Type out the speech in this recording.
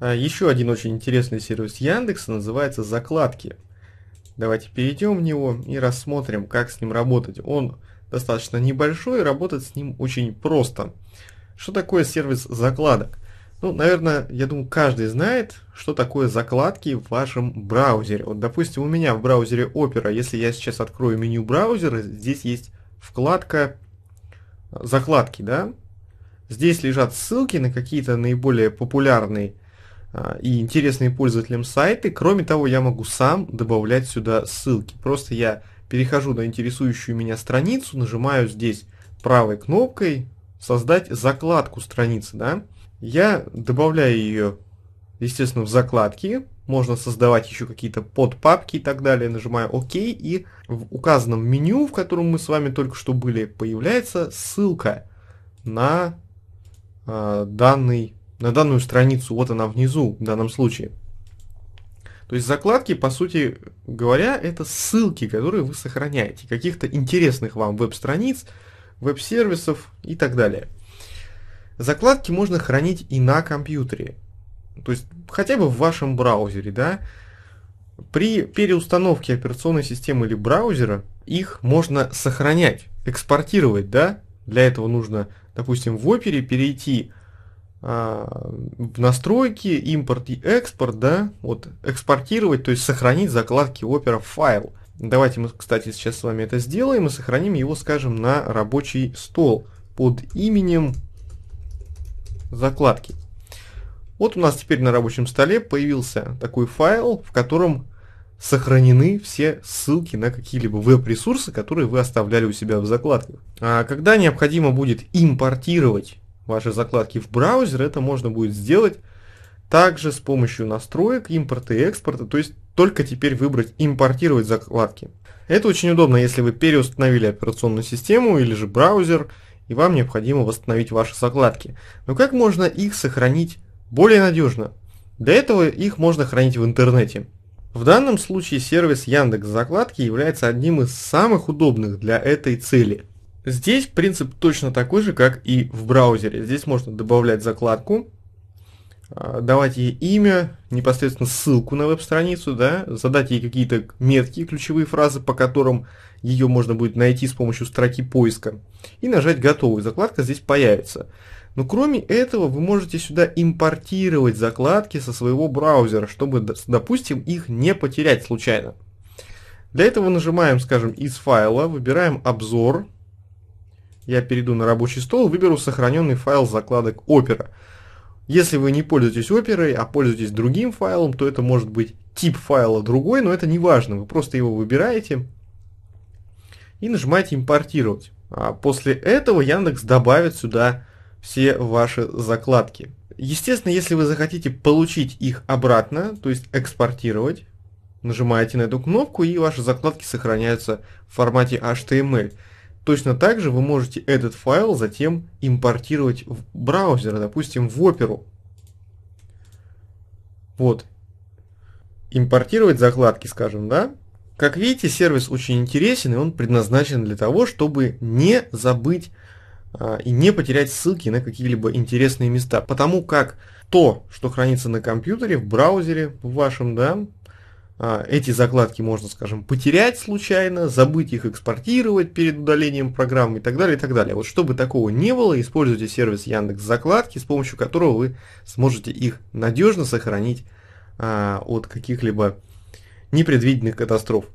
А, еще один очень интересный сервис Яндекса называется «Закладки». Давайте перейдем в него и рассмотрим, как с ним работать. Он достаточно небольшой, работать с ним очень просто. Что такое сервис закладок? Ну, наверное, я думаю, каждый знает, что такое закладки в вашем браузере. Вот, допустим, у меня в браузере Opera, если я сейчас открою меню браузера, здесь есть вкладка «Закладки», да? Здесь лежат ссылки на какие-то наиболее популярные а, и интересные пользователям сайты. Кроме того, я могу сам добавлять сюда ссылки. Просто я перехожу на интересующую меня страницу, нажимаю здесь правой кнопкой «Создать закладку страницы». Да? Я добавляю ее, естественно, в закладки. Можно создавать еще какие-то подпапки и так далее. Нажимаю «Ок» и в указанном меню, в котором мы с вами только что были, появляется ссылка на э, данный на данную страницу, вот она внизу в данном случае. То есть закладки, по сути говоря, это ссылки, которые вы сохраняете, каких-то интересных вам веб-страниц, веб-сервисов и так далее. Закладки можно хранить и на компьютере, то есть хотя бы в вашем браузере, да. При переустановке операционной системы или браузера их можно сохранять, экспортировать, да. Для этого нужно, допустим, в опере перейти а, в настройки импорт и экспорт, да, вот экспортировать, то есть сохранить закладки Opera файл. Давайте мы, кстати, сейчас с вами это сделаем и сохраним его, скажем, на рабочий стол под именем закладки. Вот у нас теперь на рабочем столе появился такой файл, в котором сохранены все ссылки на какие-либо веб-ресурсы, которые вы оставляли у себя в закладках. А когда необходимо будет импортировать ваши закладки в браузер, это можно будет сделать также с помощью настроек импорта и экспорта, то есть только теперь выбрать импортировать закладки. Это очень удобно, если вы переустановили операционную систему или же браузер, и вам необходимо восстановить ваши закладки. Но как можно их сохранить более надежно? Для этого их можно хранить в интернете. В данном случае сервис Яндекс Закладки является одним из самых удобных для этой цели – Здесь принцип точно такой же, как и в браузере. Здесь можно добавлять закладку, а, давать ей имя, непосредственно ссылку на веб-страницу, да, задать ей какие-то метки, ключевые фразы, по которым ее можно будет найти с помощью строки поиска, и нажать «Готовый». Закладка здесь появится. Но кроме этого вы можете сюда импортировать закладки со своего браузера, чтобы, допустим, их не потерять случайно. Для этого нажимаем, скажем, из файла, выбираем обзор, я перейду на рабочий стол, выберу сохраненный файл закладок Opera. Если вы не пользуетесь оперой, а пользуетесь другим файлом, то это может быть тип файла другой, но это не важно. Вы просто его выбираете и нажимаете «Импортировать». А после этого Яндекс добавит сюда все ваши закладки. Естественно, если вы захотите получить их обратно, то есть экспортировать, нажимаете на эту кнопку и ваши закладки сохраняются в формате HTML. Точно так же вы можете этот файл затем импортировать в браузер, допустим, в Opera. Вот. Импортировать закладки, скажем, да? Как видите, сервис очень интересен, и он предназначен для того, чтобы не забыть а, и не потерять ссылки на какие-либо интересные места. Потому как то, что хранится на компьютере, в браузере в вашем, да, а, эти закладки можно, скажем, потерять случайно, забыть их экспортировать перед удалением программы и так далее, и так далее. Вот чтобы такого не было, используйте сервис Яндекс Закладки, с помощью которого вы сможете их надежно сохранить а, от каких-либо непредвиденных катастроф.